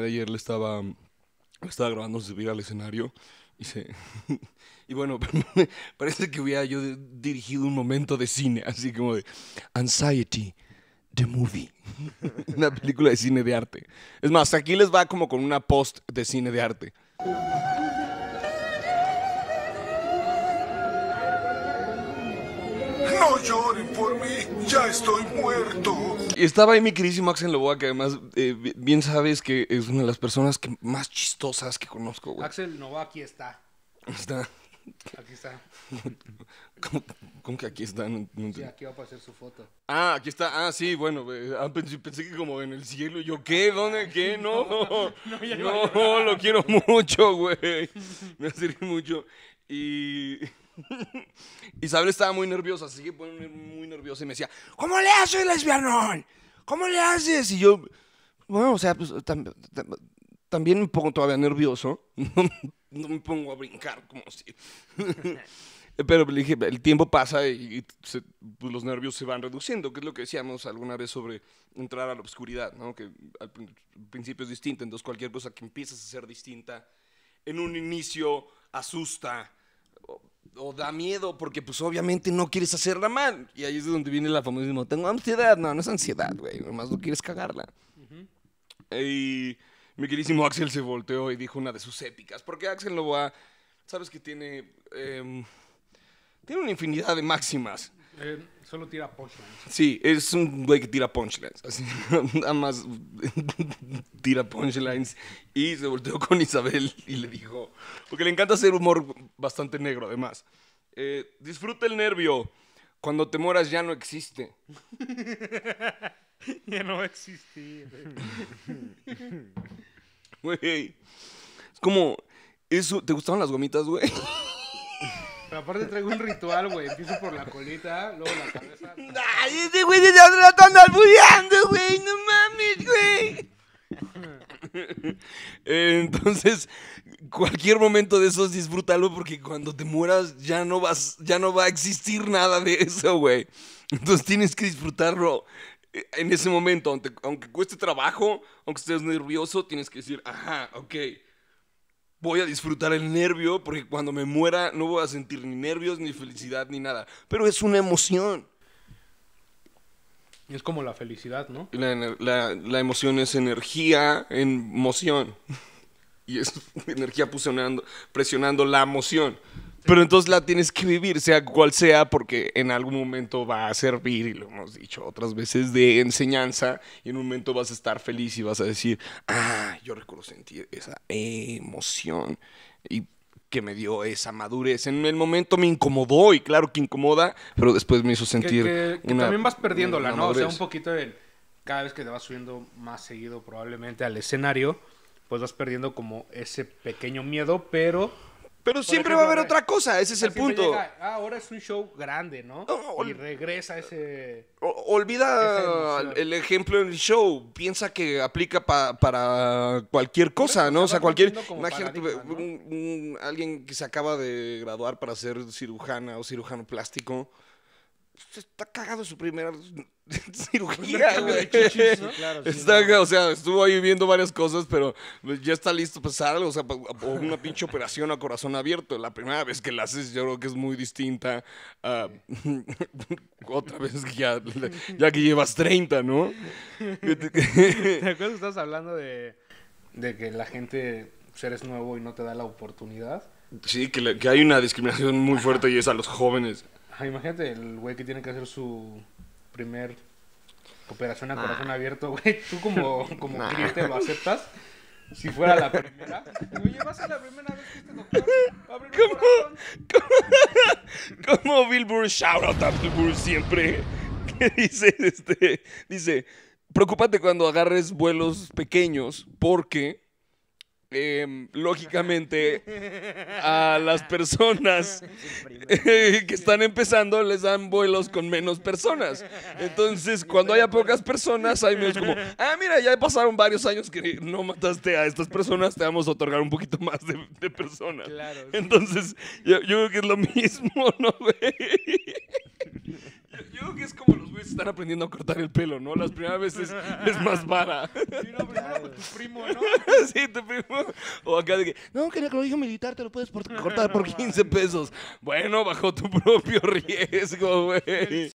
de ayer le estaba, estaba grabando subir al escenario y se... y bueno, parece que hubiera yo dirigido un momento de cine, así como de Anxiety, The Movie. una película de cine de arte. Es más, aquí les va como con una post de cine de arte. lloren por mí, ya estoy muerto. estaba ahí mi queridísimo Axel Loboa, que además eh, bien sabes que es una de las personas que más chistosas que conozco, güey. Axel Novoa aquí está. Está. Aquí está. ¿Cómo, que aquí está? sí, aquí va a aparecer su foto. Ah, aquí está. Ah, sí, bueno. pensé, que como en el cielo. Yo, ¿qué? ¿Dónde? ¿Qué? No. No, no lo quiero mucho, güey. Me hace mucho. Y... Isabel estaba muy nerviosa, así que muy nerviosa y me decía, ¿cómo le haces, lesbianón? ¿Cómo le haces? Y yo, bueno, o sea, pues, también me pongo todavía nervioso. no me pongo a brincar como si... Pero le dije, el tiempo pasa y, pues, los nervios se van reduciendo, que es lo que decíamos alguna vez sobre entrar a la oscuridad, que al principio es distinta, entonces cualquier cosa que empiezas a ser distinta, en un inicio asusta, o da miedo porque pues obviamente no quieres hacerla mal. Y ahí es donde viene la famosísima, tengo ansiedad. No, no es ansiedad, güey, nomás no quieres cagarla. Y mi queridísimo Axel se volteó y dijo una de sus épicas, porque Axel lo va, sabes que tiene, em, tiene una infinidad de máximas. Eh, solo tira punchlines. Sí, es un güey que tira punchlines. Así, nada más tira punchlines. Y se volteó con Isabel y le dijo, porque le encanta hacer humor bastante negro además. Eh, disfruta el nervio. Cuando te mueras ya no existe. ya no va existir. Güey. Es como... Eso, ¿Te gustaban las gomitas, güey? Pero aparte traigo un ritual, güey. Empiezo por la colita, luego la cabeza. Ay, güey se está tratando güey. No mames, güey. Entonces, cualquier momento de esos disfrútalo porque cuando te mueras ya no vas, ya no va a existir nada de eso, güey. Entonces tienes que disfrutarlo eh, en ese momento, aunque, aunque cueste trabajo, aunque estés nervioso, tienes que decir, ajá, ok voy a disfrutar el nervio porque cuando me muera no voy a sentir ni nervios, ni felicidad, ni nada. Pero es una emoción. Es como la felicidad, ¿no? La, emoción es energía en moción. Y es energía presionando la emoción. Pero entonces la tienes que vivir, sea cual sea, porque en algún momento va a servir, y lo hemos dicho otras veces, de enseñanza, y en un momento vas a estar feliz y vas a decir, ah, yo recuerdo sentir esa emoción y que me dio esa madurez. En el momento me incomodó, y claro que incomoda, pero después me hizo sentir. Que, también vas perdiéndola, ¿no? O sea, un poquito de... Cada vez que te vas subiendo más seguido, probablemente al escenario, pues vas perdiendo como ese pequeño miedo, pero pero siempre va a haber otra cosa, ese es el punto. Ah, ahora es un show grande, ¿no? y regresa ese... Olvida el ejemplo en el show, piensa que aplica para cualquier cosa, ¿no? O sea, cualquier... Imagínate alguien que se acaba de graduar para ser cirujana o cirujano plástico está cagado su primera cirugía, O sea, estuvo ahí viendo varias cosas, pero pues, ya está listo pues, para algo. O una pinche operación a corazón abierto. La primera vez que la haces, yo creo que es muy distinta a otra vez ya, ya que llevas 30, ¿no? ¿Te acuerdas? Estás hablando de, que la gente, pues eres nuevo y no te da la oportunidad. Sí, que, que hay una discriminación muy fuerte y es a los jóvenes. imagínate el güey que tiene que hacer su primer operación a corazón abierto, güey. Tú como, como cliente lo aceptas. Si fuera la primera. Oye, vas a la primera vez que este ¿Cómo, ¿Cómo, Bill Burr, shout out a Bill Burr siempre, qué dice, este, dice, preocúpate cuando agarres vuelos pequeños porque Em, lógicamente a las personas que están empezando les dan vuelos con menos personas. Entonces, cuando haya pocas personas, hay menos como, ah, mira, ya pasaron varios años que no mataste a estas personas, te vamos a otorgar un poquito más de, personas. Entonces, yo, creo que es lo mismo, ¿no, yo, creo que es como los güeyes están aprendiendo a cortar el pelo, ¿no? Las primeras veces es más vara. Sí, no, primero tu primo, ¿no? sí, tu primo. O acá de que, no, quería que lo dijo militar, te lo puedes cortar por 15 pesos. Bueno, bajo tu propio riesgo, güey.